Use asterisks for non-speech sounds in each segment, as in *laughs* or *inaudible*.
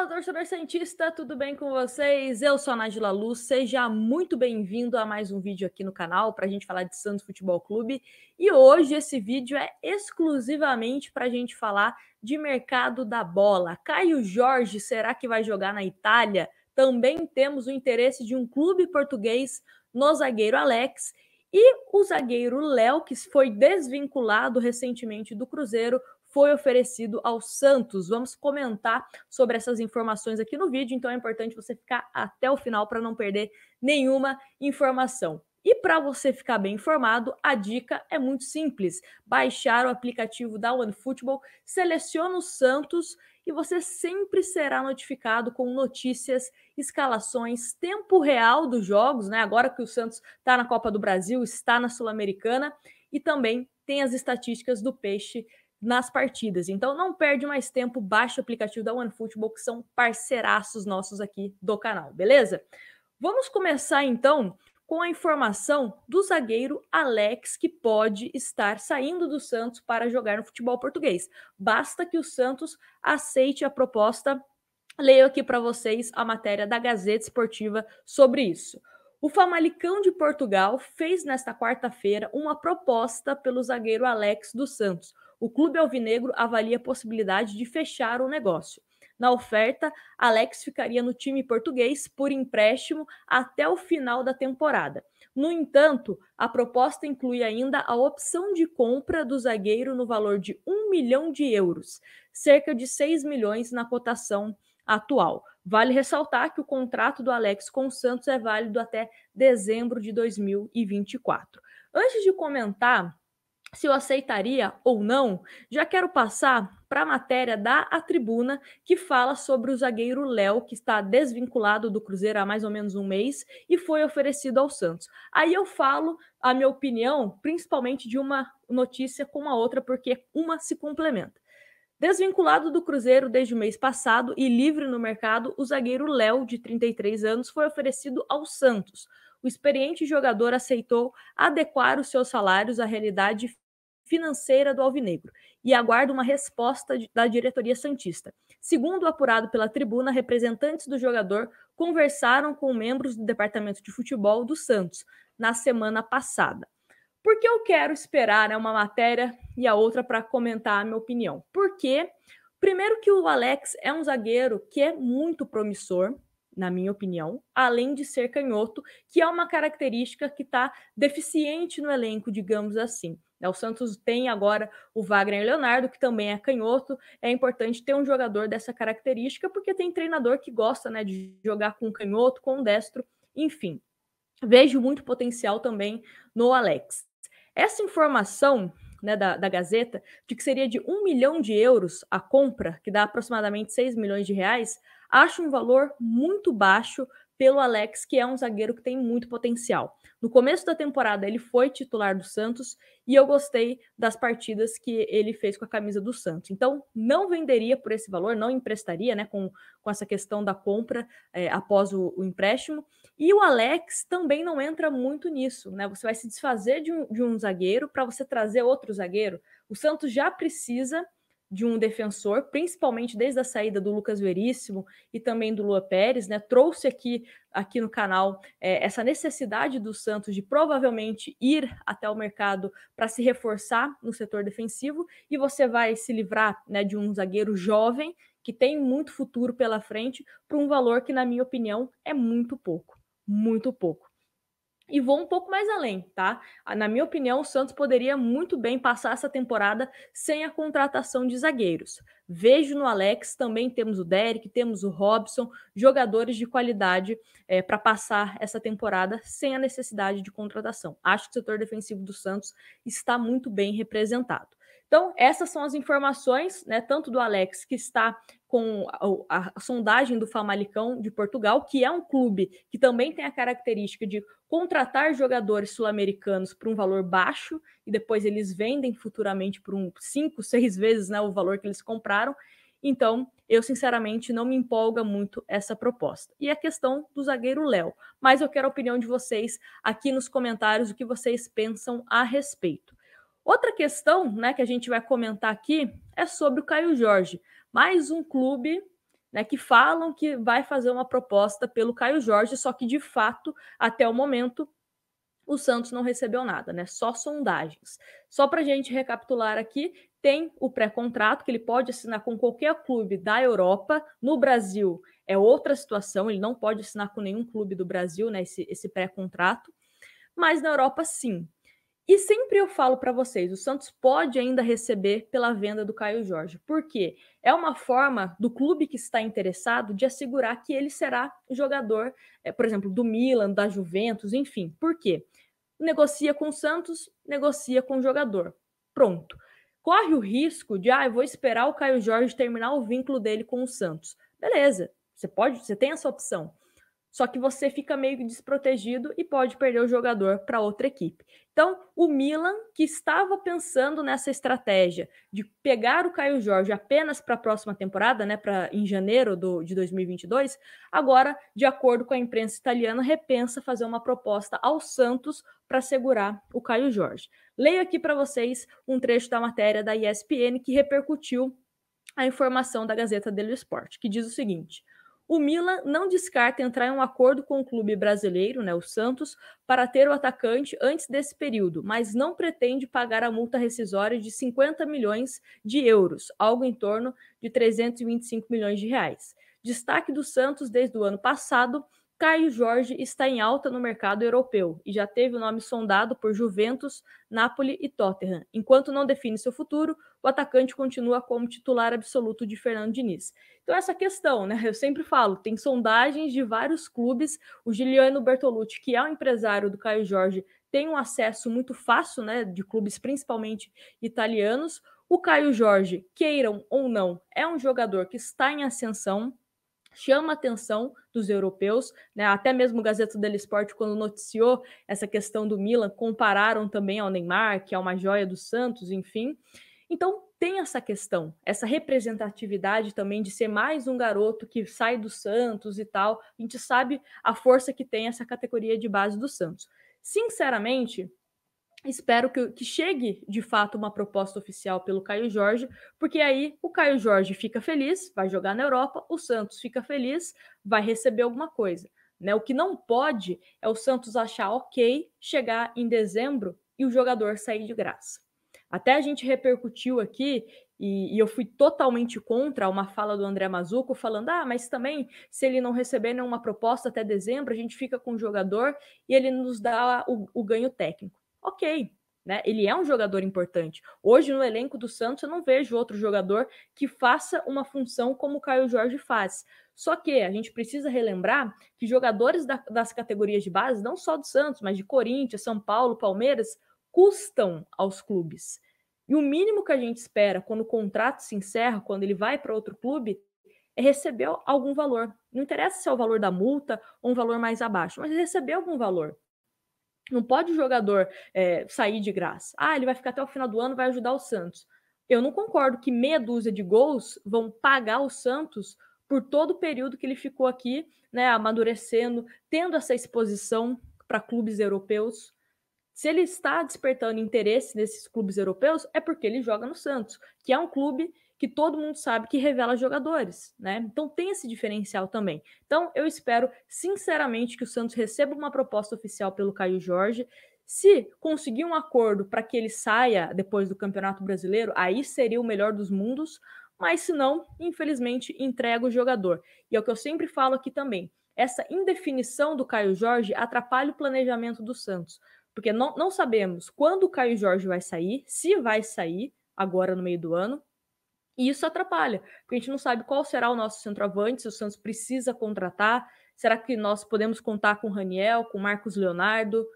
Fala, torcedor Santista, tudo bem com vocês? Eu sou a Nadia Luz, seja muito bem-vindo a mais um vídeo aqui no canal para a gente falar de Santos Futebol Clube. E hoje esse vídeo é exclusivamente para a gente falar de mercado da bola. Caio Jorge, será que vai jogar na Itália? Também temos o interesse de um clube português no zagueiro Alex. E o zagueiro Léo, que foi desvinculado recentemente do Cruzeiro, foi oferecido ao Santos. Vamos comentar sobre essas informações aqui no vídeo, então é importante você ficar até o final para não perder nenhuma informação. E para você ficar bem informado, a dica é muito simples: baixar o aplicativo da OneFootball, seleciona o Santos e você sempre será notificado com notícias, escalações, tempo real dos jogos, né? Agora que o Santos está na Copa do Brasil, está na Sul-Americana e também tem as estatísticas do Peixe nas partidas. Então não perde mais tempo, baixa o aplicativo da OneFootball, que são parceiraços nossos aqui do canal, beleza? Vamos começar então com a informação do zagueiro Alex, que pode estar saindo do Santos para jogar no futebol português. Basta que o Santos aceite a proposta. Leio aqui para vocês a matéria da Gazeta Esportiva sobre isso. O Famalicão de Portugal fez nesta quarta-feira uma proposta pelo zagueiro Alex dos Santos o Clube Alvinegro avalia a possibilidade de fechar o negócio. Na oferta, Alex ficaria no time português por empréstimo até o final da temporada. No entanto, a proposta inclui ainda a opção de compra do zagueiro no valor de 1 milhão de euros, cerca de 6 milhões na cotação atual. Vale ressaltar que o contrato do Alex com o Santos é válido até dezembro de 2024. Antes de comentar se eu aceitaria ou não, já quero passar para a matéria da a Tribuna, que fala sobre o zagueiro Léo, que está desvinculado do Cruzeiro há mais ou menos um mês e foi oferecido ao Santos. Aí eu falo a minha opinião, principalmente de uma notícia com a outra, porque uma se complementa. Desvinculado do Cruzeiro desde o mês passado e livre no mercado, o zagueiro Léo, de 33 anos, foi oferecido ao Santos o experiente jogador aceitou adequar os seus salários à realidade financeira do Alvinegro e aguarda uma resposta da diretoria Santista. Segundo apurado pela tribuna, representantes do jogador conversaram com membros do departamento de futebol do Santos na semana passada. Porque eu quero esperar né, uma matéria e a outra para comentar a minha opinião? Porque, primeiro, que o Alex é um zagueiro que é muito promissor, na minha opinião, além de ser canhoto, que é uma característica que está deficiente no elenco, digamos assim. É, o Santos tem agora o Wagner Leonardo, que também é canhoto. É importante ter um jogador dessa característica, porque tem treinador que gosta né, de jogar com canhoto, com destro, enfim. Vejo muito potencial também no Alex. Essa informação né, da, da Gazeta, de que seria de 1 milhão de euros a compra, que dá aproximadamente 6 milhões de reais, acho um valor muito baixo pelo Alex, que é um zagueiro que tem muito potencial. No começo da temporada, ele foi titular do Santos e eu gostei das partidas que ele fez com a camisa do Santos. Então, não venderia por esse valor, não emprestaria, né, com, com essa questão da compra é, após o, o, empréstimo. E o Alex também não entra muito nisso, né? Você vai se desfazer de um, de um zagueiro para você trazer outro zagueiro. O Santos já precisa de um defensor, principalmente desde a saída do Lucas Veríssimo e também do Lua Pérez, né? Trouxe aqui, aqui no canal é, essa necessidade do Santos de provavelmente ir até o mercado para se reforçar no setor defensivo e você vai se livrar né, de um zagueiro jovem que tem muito futuro pela frente para um valor que, na minha opinião, é muito pouco, muito pouco. E vou um pouco mais além, tá? Ah, na minha opinião, o Santos poderia muito bem passar essa temporada sem a contratação de zagueiros. Vejo no Alex, também temos o Derek, temos o Robson, jogadores de qualidade é, para passar essa temporada sem a necessidade de contratação. Acho que o setor defensivo do Santos está muito bem representado. Então, essas são as informações, né, tanto do Alex, que está com a, a, a, sondagem do Famalicão de Portugal, que é um clube que também tem a característica de contratar jogadores sul-americanos por um valor baixo e depois eles vendem futuramente por um cinco, *laughs* seis vezes né, o valor que eles compraram. Então, eu sinceramente não me empolga muito essa proposta. E a questão do zagueiro Léo, mas eu quero a opinião de vocês aqui nos comentários o que vocês pensam a respeito. Outra questão né, que a gente vai comentar aqui é sobre o Caio Jorge. Mais um clube né, que falam que vai fazer uma proposta pelo Caio Jorge, só que de fato, até o momento, o Santos não recebeu nada, né? Só sondagens. Só para a gente recapitular aqui, tem o pré-contrato que ele pode assinar com qualquer clube da Europa. No Brasil é outra situação, ele não pode assinar com nenhum clube do Brasil, né? Esse, esse pré-contrato. Mas na Europa, sim. E sempre eu falo para vocês, o Santos pode ainda receber pela venda do Caio Jorge, porque é uma forma do clube que está interessado de assegurar que ele será jogador, é, por exemplo, do Milan, da Juventus, enfim. Por quê? Negocia com o Santos, negocia com o jogador. Pronto. Corre o risco de, ah, eu vou esperar o Caio Jorge terminar o vínculo dele com o Santos. Beleza, você pode, você tem essa opção. Só que você fica meio desprotegido e pode perder o jogador para outra equipe. Então, o Milan, que estava pensando nessa estratégia de pegar o Caio Jorge apenas para a próxima temporada, né, para em janeiro do, de 2022, agora, de acordo com a imprensa italiana, repensa fazer uma proposta ao Santos para segurar o Caio Jorge. Leio aqui para vocês um trecho da matéria da ESPN que repercutiu a informação da Gazeta dello Sport, que diz o seguinte: o Milan não descarta entrar em um acordo com o clube brasileiro, né, o Santos, para ter o atacante antes desse período, mas não pretende pagar a multa rescisória de 50 milhões de euros, algo em torno de 325 milhões de reais. Destaque do Santos desde o ano passado Caio Jorge está em alta no mercado europeu e já teve o nome sondado por Juventus, Napoli e Tottenham. Enquanto não define seu futuro, o atacante continua como titular absoluto de Fernando Diniz. Então, essa questão, né? Eu sempre falo, tem sondagens de vários clubes. O Giuliano Bertolucci, que é o empresário do Caio Jorge, tem um acesso muito fácil, né? De clubes principalmente italianos. O Caio Jorge, queiram ou não, é um jogador que está em ascensão chama a atenção dos europeus, né? Até mesmo o Gazeta do Esporte quando noticiou essa questão do Milan, compararam também ao Neymar, que é uma joia do Santos, enfim. Então tem essa questão, essa representatividade também de ser mais um garoto que sai do Santos e tal. A gente sabe a força que tem essa categoria de base do Santos. Sinceramente, Espero que, que, chegue de fato uma proposta oficial pelo Caio Jorge, porque aí o Caio Jorge fica feliz, vai jogar na Europa, o Santos fica feliz, vai receber alguma coisa. Né? O que não pode é o Santos achar ok chegar em dezembro e o jogador sair de graça. Até a gente repercutiu aqui, e, e eu fui totalmente contra uma fala do André Mazuco, falando: ah, mas também, se ele não receber nenhuma proposta até dezembro, a gente fica com o jogador e ele nos dá o, o ganho técnico ok. Né? Ele é um jogador importante. Hoje, no elenco do Santos, eu não vejo outro jogador que faça uma função como o Caio Jorge faz. Só que a gente precisa relembrar que jogadores da, das categorias de base, não só do Santos, mas de Corinthians, São Paulo, Palmeiras, custam aos clubes. E o mínimo que a gente espera quando o contrato se encerra, quando ele vai para outro clube, é receber algum valor. Não interessa se é o valor da multa ou um valor mais abaixo, mas receber algum valor. Não pode o jogador é, sair de graça. Ah, ele vai ficar até o final do ano, vai ajudar o Santos. Eu não concordo que meia dúzia de gols vão pagar o Santos por todo o período que ele ficou aqui, né, amadurecendo, tendo essa exposição para clubes europeus. Se ele está despertando interesse nesses clubes europeus, é porque ele joga no Santos, que é um clube que todo mundo sabe que revela jogadores, né? Então tem esse diferencial também. Então eu espero sinceramente que o Santos receba uma proposta oficial pelo Caio Jorge. Se conseguir um acordo para que ele saia depois do Campeonato Brasileiro, aí seria o melhor dos mundos, mas se não, infelizmente entrega o jogador. E é o que eu sempre falo aqui também. Essa indefinição do Caio Jorge atrapalha o planejamento do Santos, porque não, não sabemos quando o Caio Jorge vai sair, se vai sair agora no meio do ano, e isso atrapalha, porque a gente não sabe qual será o nosso centroavante, se o Santos precisa contratar, será que nós podemos contar com o Raniel, com Marcos Leonardo,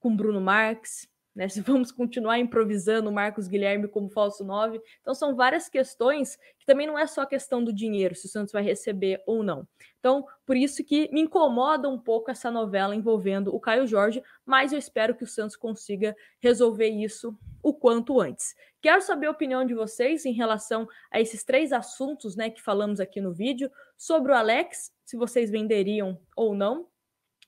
com Bruno Marques? né? Se *laughs* vamos continuar improvisando Marcos Guilherme como falso 9. Então são várias questões que também não é só questão do dinheiro, se o Santos vai receber ou não. Então, por isso que me incomoda um pouco essa novela envolvendo o Caio Jorge, mas eu espero que o Santos consiga resolver isso o quanto antes. Quero saber a opinião de vocês em relação a esses três assuntos, né, que falamos aqui no vídeo, sobre o Alex, se vocês venderiam ou não,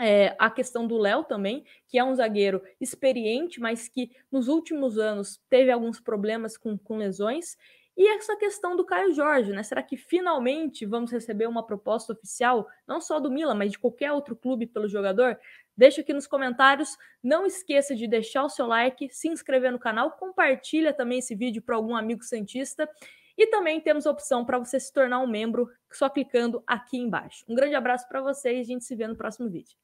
é, a questão do Léo também, que é um zagueiro experiente, mas que nos últimos anos teve alguns problemas com, com lesões. E essa questão do Caio Jorge, né? Será que finalmente vamos receber uma proposta oficial, não só do Milan, mas de qualquer outro clube pelo jogador? Deixa aqui nos comentários. Não esqueça de deixar o seu like, se inscrever no canal, compartilha também esse vídeo para algum amigo santista. E também temos a opção para você se tornar um membro só clicando aqui embaixo. Um grande abraço para vocês, a gente se vê no próximo vídeo.